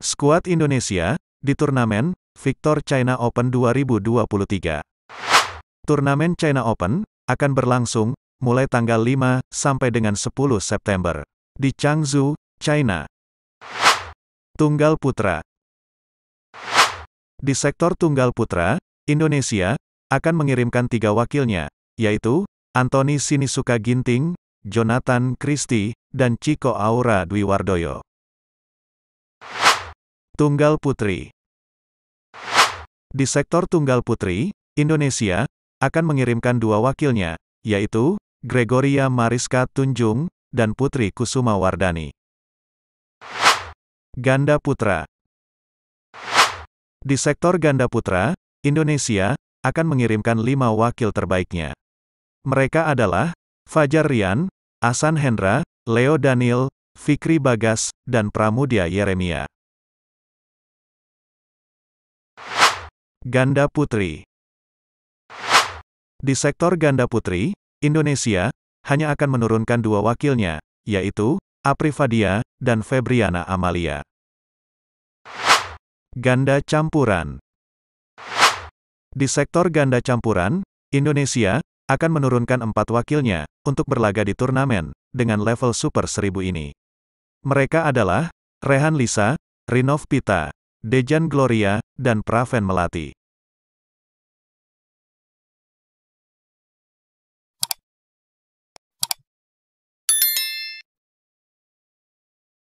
Skuad Indonesia, di turnamen Victor China Open 2023. Turnamen China Open akan berlangsung mulai tanggal 5 sampai dengan 10 September di Changzhou, China. Tunggal putra. Di sektor tunggal putra, Indonesia akan mengirimkan tiga wakilnya, yaitu Anthony Sinisuka Ginting, Jonathan Christie, dan Chico Aura Dwiwardoyo. Tunggal Putri Di sektor Tunggal Putri, Indonesia akan mengirimkan dua wakilnya, yaitu Gregoria Mariska Tunjung dan Putri Kusuma Wardani. Ganda Putra Di sektor ganda putra, Indonesia akan mengirimkan lima wakil terbaiknya. Mereka adalah Fajar Rian, Asan Hendra, Leo Daniel, Fikri Bagas, dan Pramudia Yeremia. Ganda Putri Di sektor ganda putri, Indonesia hanya akan menurunkan dua wakilnya, yaitu Apri Fadia dan Febriana Amalia. Ganda campuran Di sektor ganda campuran, Indonesia akan menurunkan empat wakilnya untuk berlaga di turnamen dengan level Super 1000 ini. Mereka adalah Rehan Lisa, Rinov Pita, Dejan Gloria, dan Praven Melati.